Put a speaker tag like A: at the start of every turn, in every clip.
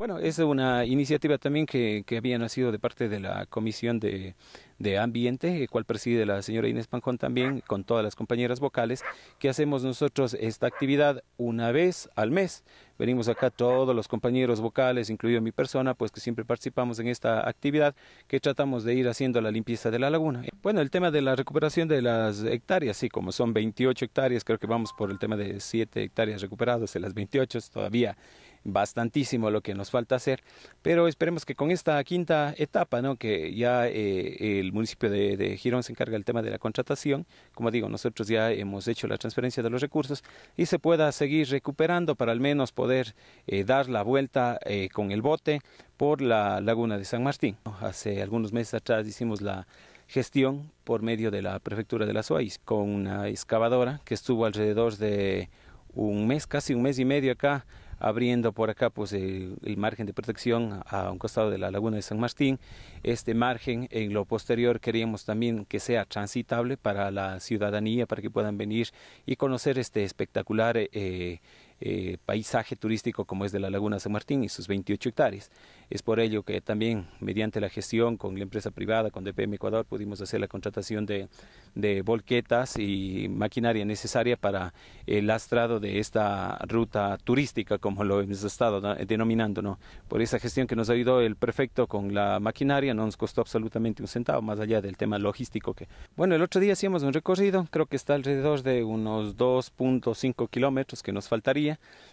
A: Bueno, es una iniciativa también que, que había nacido de parte de la Comisión de, de Ambiente, cual preside la señora Inés Panjón también, con todas las compañeras vocales, que hacemos nosotros esta actividad una vez al mes. Venimos acá todos los compañeros vocales, incluido mi persona, pues que siempre participamos en esta actividad que tratamos de ir haciendo la limpieza de la laguna. Bueno, el tema de la recuperación de las hectáreas, sí, como son 28 hectáreas, creo que vamos por el tema de 7 hectáreas recuperadas, de las 28 todavía bastantísimo lo que nos falta hacer, pero esperemos que con esta quinta etapa, ¿no? que ya eh, el municipio de, Girón se encarga del tema de la contratación, como digo, nosotros ya hemos hecho la transferencia de los recursos y se pueda seguir recuperando para al menos poder eh, dar la vuelta eh, con el bote por la laguna de San Martín. Hace algunos meses atrás hicimos la gestión por medio de la prefectura de la Suárez con una excavadora que estuvo alrededor de un mes, casi un mes y medio acá abriendo por acá pues el, margen de protección a un costado de la laguna de San Martín. Este margen en lo posterior queríamos también que sea transitable para la ciudadanía, para que puedan venir y conocer este espectacular eh, eh, paisaje turístico como es de la Laguna San Martín y sus 28 hectáreas. Es por ello que también mediante la gestión con la empresa privada, con DPM Ecuador, pudimos hacer la contratación de, de volquetas y maquinaria necesaria para el lastrado de esta ruta turística, como lo hemos estado denominando. Por esa gestión que nos ayudó el prefecto con la maquinaria, no nos costó absolutamente un centavo, más allá del tema logístico. que Bueno, el otro día hacíamos un recorrido, creo que está alrededor de unos 2.5 kilómetros que nos faltaría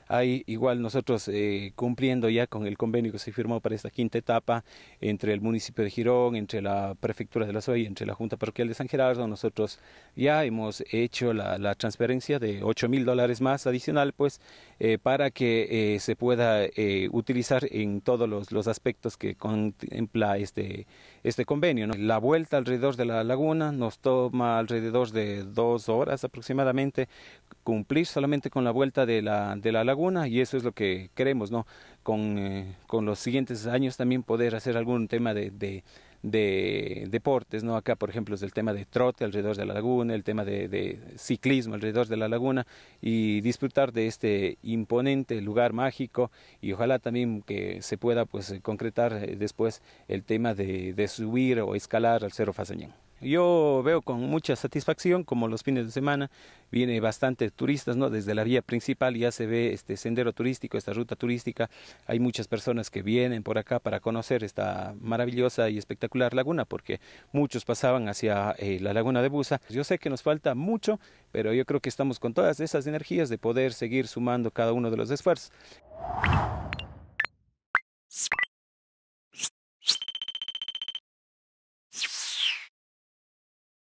A: hay igual nosotros eh, cumpliendo ya con el convenio que se firmó para esta quinta etapa entre el municipio de Girón, entre la prefectura de la SOE y entre la Junta Parroquial de San Gerardo. Nosotros ya hemos hecho la, transferencia de 8 mil dólares más adicional, pues, eh, para que eh, se pueda utilizar en todos los, aspectos que contempla este, este convenio. La vuelta alrededor de la laguna nos toma alrededor de dos horas aproximadamente cumplir solamente con la vuelta de la de la laguna y eso es lo que queremos, ¿no? Con, eh, los siguientes años también poder hacer algún tema de, deportes, ¿no? Acá, por ejemplo, es el tema de trote alrededor de la laguna, el tema de, ciclismo alrededor de la laguna y disfrutar de este imponente lugar mágico y ojalá también que se pueda, pues, concretar eh, después el tema de, de subir o escalar al Cerro Fazañán. Yo veo con mucha satisfacción como los fines de semana viene bastante turistas, ¿no? Desde la vía principal ya se ve este sendero turístico, esta ruta turística. Hay muchas personas que vienen por acá para conocer esta maravillosa y espectacular laguna porque muchos pasaban hacia eh, la laguna de Busa. Yo sé que nos falta mucho, pero yo creo que estamos con todas esas energías de poder seguir sumando cada uno de los esfuerzos.